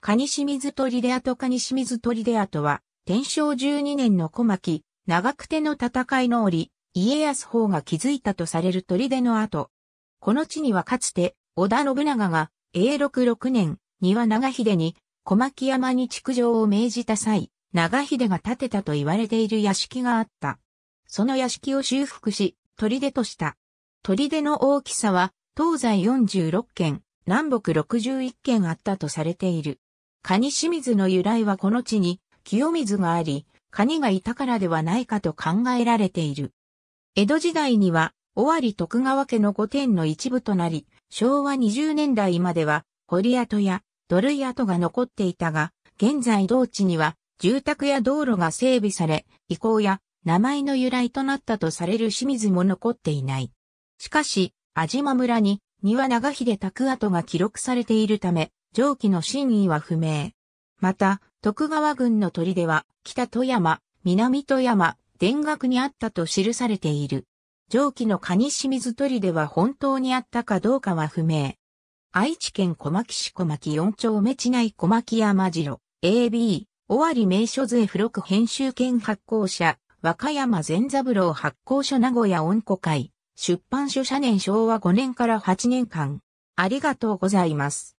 カニシミズトリデアとカニシミズトリデアとは、天正12年の小牧、長久手の戦いの折、家康法が築いたとされるデの後。この地にはかつて、織田信長が、永禄6年、庭長秀に、小牧山に築城を命じた際、長秀が建てたと言われている屋敷があった。その屋敷を修復し、デとした。デの大きさは、東西46軒、南北61軒あったとされている。カニ清水の由来はこの地に清水があり、カニがいたからではないかと考えられている。江戸時代には、尾張徳川家の御殿の一部となり、昭和20年代までは、堀跡や土塁跡が残っていたが、現在同地には住宅や道路が整備され、遺構や名前の由来となったとされる清水も残っていない。しかし、安島村に庭長秀宅跡が記録されているため、上記の真意は不明。また、徳川軍の砦は、北富山、南富山、田楽にあったと記されている。上記の蟹清水砦は本当にあったかどうかは不明。愛知県小牧市小牧四丁目地内小牧山城、AB、尾張名所図付録編集権発行者、和歌山善三郎発行所名古屋温古会、出版所社年昭和5年から8年間。ありがとうございます。